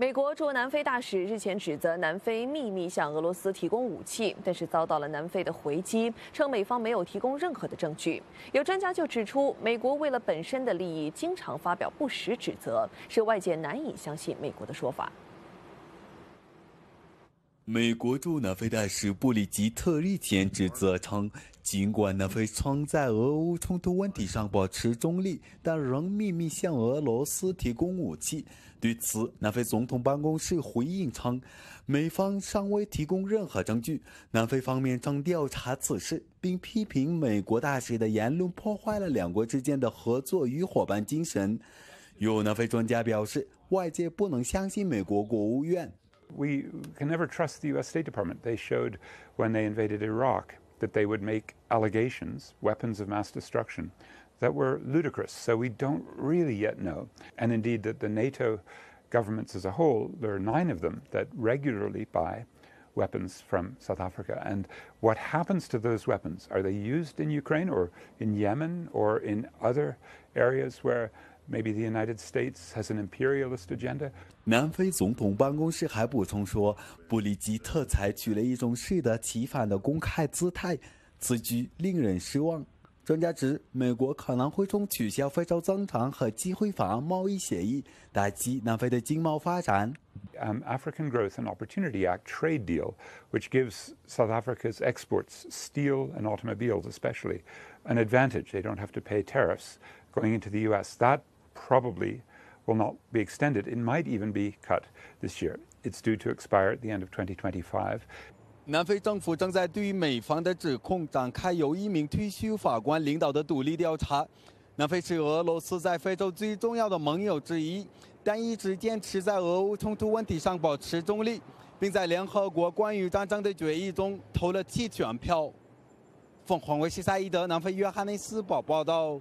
美国驻南非大使日前指责南非秘密向俄罗斯提供武器，但是遭到了南非的回击，称美方没有提供任何的证据。有专家就指出，美国为了本身的利益，经常发表不实指责，是外界难以相信美国的说法。美国驻南非大使布里吉特日前指责称。尽管南非曾在俄乌冲突问题上保持中立，但仍秘密向俄罗斯提供武器。对此，南非总统办公室回应称，美方尚未提供任何证据，南非方面正调查此事，并批评美国大使的言论破坏了两国之间的合作与伙伴精神。有南非专家表示，外界不能相信美国国务院。We can never trust the U.S. State Department. They showed when they invaded Iraq. that they would make allegations, weapons of mass destruction, that were ludicrous. So we don't really yet know. And indeed, that the NATO governments as a whole, there are nine of them that regularly buy weapons from South Africa. And what happens to those weapons? Are they used in Ukraine or in Yemen or in other areas where Maybe the United States has an imperialist agenda. 南非总统办公室还补充说，布里吉特采取了一种适得其反的公开姿态，此举令人失望。专家指，美国可能会从取消非洲增长和机会法案贸易协议，打击南非的经贸发展。Um, African Growth and Opportunity Act trade deal, which gives South Africa's exports, steel and automobiles especially, an advantage. They don't have to pay tariffs going into the U.S. That Probably will not be extended. It might even be cut this year. It's due to expire at the end of 2025. 南非政府正在对于美方的指控展开由一名退休法官领导的独立调查。南非是俄罗斯在非洲最重要的盟友之一，但一直坚持在俄乌冲突问题上保持中立，并在联合国关于战争的决议中投了弃权票。凤凰卫视塞伊德，南非约翰内斯堡报道。